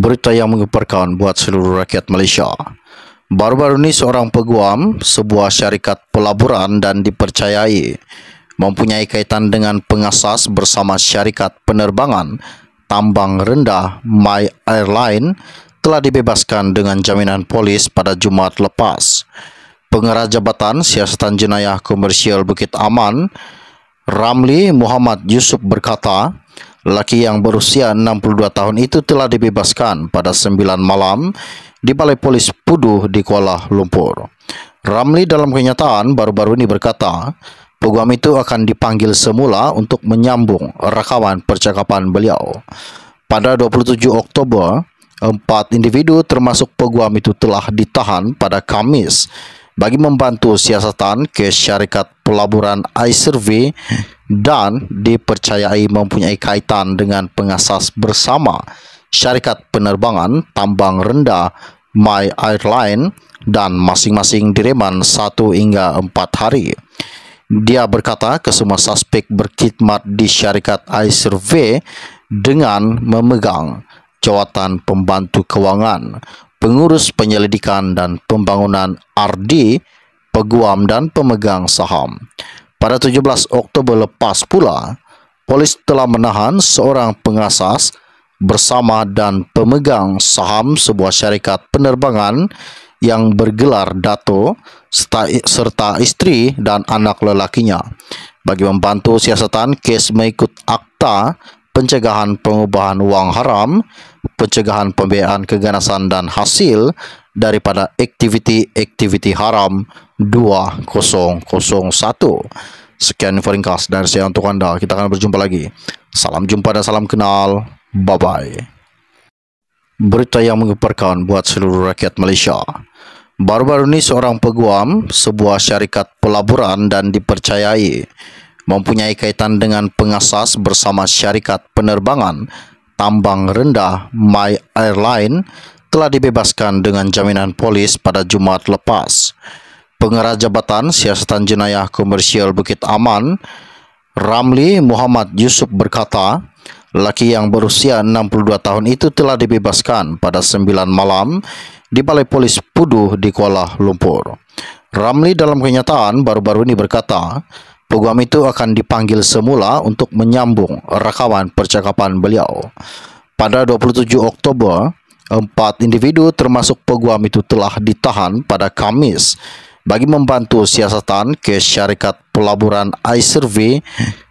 berita yang menggemparkan buat seluruh rakyat Malaysia. Baru-baru ini seorang peguam, sebuah syarikat pelaburan dan dipercayai, mempunyai kaitan dengan pengasas bersama syarikat penerbangan tambang rendah My Airline telah dibebaskan dengan jaminan polis pada Jumat lepas. Pengarah Jabatan Siasatan Jenayah Komersial Bukit Aman, Ramli Muhammad Yusuf berkata, Laki yang berusia 62 tahun itu telah dibebaskan pada 9 malam di Balai Polis Puduh di Kuala Lumpur. Ramli dalam kenyataan baru-baru ini berkata, peguam itu akan dipanggil semula untuk menyambung rekaman percakapan beliau. Pada 27 Oktober, empat individu termasuk peguam itu telah ditahan pada Kamis bagi membantu siasatan ke syarikat pelaburan iSurvey dan dipercayai mempunyai kaitan dengan pengasas bersama syarikat penerbangan tambang rendah My Airline dan masing-masing direman satu hingga empat hari. Dia berkata kesemua suspek berkhidmat di syarikat iSurvey dengan memegang jawatan pembantu kewangan, pengurus penyelidikan dan pembangunan RD, peguam dan pemegang saham. Pada 17 Oktober lepas pula, polis telah menahan seorang pengasas bersama dan pemegang saham sebuah syarikat penerbangan yang bergelar Dato serta isteri dan anak lelakinya bagi membantu siasatan kes mengikut akta pencegahan pengubahan wang haram, pencegahan pembiayaan keganasan dan hasil daripada aktiviti-aktiviti haram 2001. Sekian ringkas dan saya untuk Anda. Kita akan berjumpa lagi. Salam jumpa dan salam kenal. Bye-bye. Berita yang mengeparkan buat seluruh rakyat Malaysia. Baru-baru ini seorang peguam, sebuah syarikat pelaburan dan dipercayai, mempunyai kaitan dengan pengasas bersama syarikat penerbangan tambang rendah My Airline telah dibebaskan dengan jaminan polis pada Jumat lepas. Pengarah Jabatan Siasatan Jenayah Komersial Bukit Aman, Ramli Muhammad Yusuf berkata, laki yang berusia 62 tahun itu telah dibebaskan pada 9 malam di Balai Polis Puduh di Kuala Lumpur. Ramli dalam kenyataan baru-baru ini berkata, peguam itu akan dipanggil semula untuk menyambung rekaman percakapan beliau. Pada 27 Oktober, empat individu termasuk peguam itu telah ditahan pada Kamis bagi membantu siasatan ke syarikat pelaburan iSurvey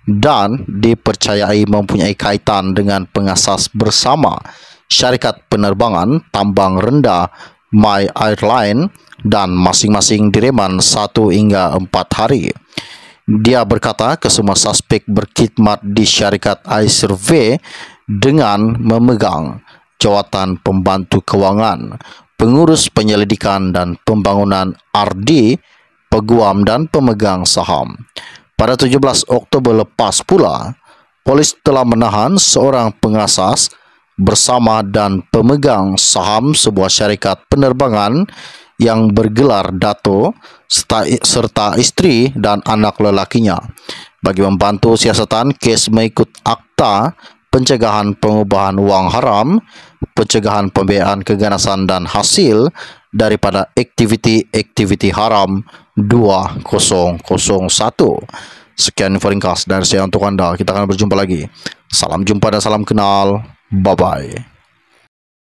dan dipercayai mempunyai kaitan dengan pengasas bersama syarikat penerbangan tambang rendah My Airline dan masing-masing direman satu hingga empat hari. Dia berkata kesemua suspek berkhidmat di syarikat iSurvey dengan memegang jawatan pembantu kewangan, pengurus penyelidikan dan pembangunan RD, peguam dan pemegang saham. Pada 17 Oktober lepas pula, polis telah menahan seorang pengasas bersama dan pemegang saham sebuah syarikat penerbangan yang bergelar Dato serta istri dan anak lelakinya bagi membantu siasatan kes mengikut akta pencegahan pengubahan uang haram pencegahan pembiayaan keganasan dan hasil daripada aktiviti-aktiviti haram 2001. Sekian info ringkas dari saya untuk Anda. Kita akan berjumpa lagi. Salam jumpa dan salam kenal. Bye-bye.